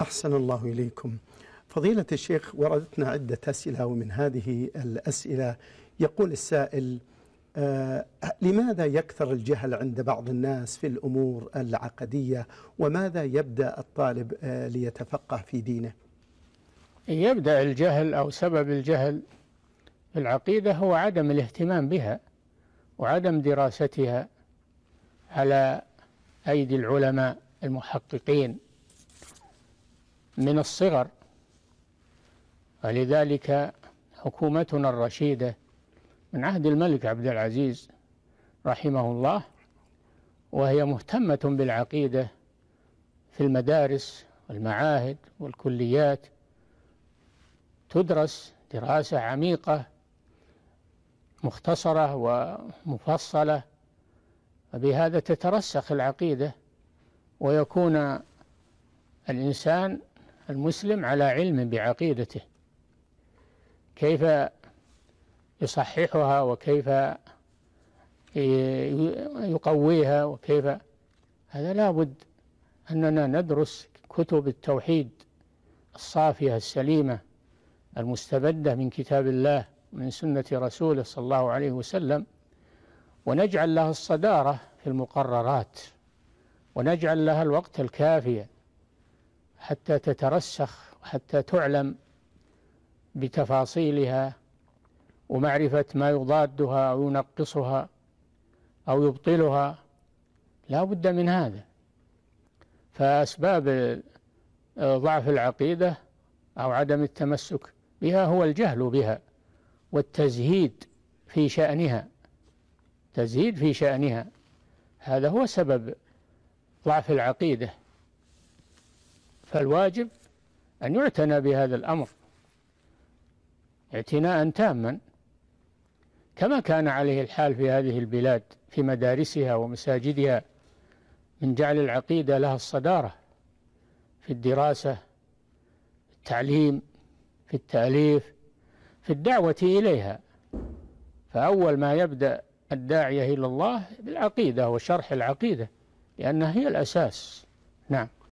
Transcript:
أحسن الله إليكم فضيلة الشيخ وردتنا عدة أسئلة ومن هذه الأسئلة يقول السائل آه لماذا يكثر الجهل عند بعض الناس في الأمور العقدية وماذا يبدأ الطالب آه ليتفقه في دينه يبدأ الجهل أو سبب الجهل في العقيدة هو عدم الاهتمام بها وعدم دراستها على أيدي العلماء المحققين من الصغر ولذلك حكومتنا الرشيدة من عهد الملك عبد العزيز رحمه الله وهي مهتمة بالعقيدة في المدارس والمعاهد والكليات تدرس دراسة عميقة مختصرة ومفصلة وبهذا تترسخ العقيدة ويكون الإنسان المسلم على علم بعقيدته كيف يصححها وكيف يقويها وكيف هذا لابد أننا ندرس كتب التوحيد الصافية السليمة المستبدة من كتاب الله من سنة رسوله صلى الله عليه وسلم ونجعل لها الصدارة في المقررات ونجعل لها الوقت الكافي حتى تترسخ وحتى تعلم بتفاصيلها ومعرفة ما يضادها أو ينقصها أو يبطلها لا بد من هذا فأسباب آه، ضعف العقيدة أو عدم التمسك بها هو الجهل بها والتزهيد في شأنها تزهيد في شأنها هذا هو سبب ضعف العقيدة فالواجب أن يعتنى بهذا الأمر اعتناء تاما كما كان عليه الحال في هذه البلاد في مدارسها ومساجدها من جعل العقيدة لها الصدارة في الدراسة في التعليم في التأليف في الدعوة إليها فأول ما يبدأ الداعية إلى الله بالعقيدة وشرح العقيدة لأنها هي الأساس نعم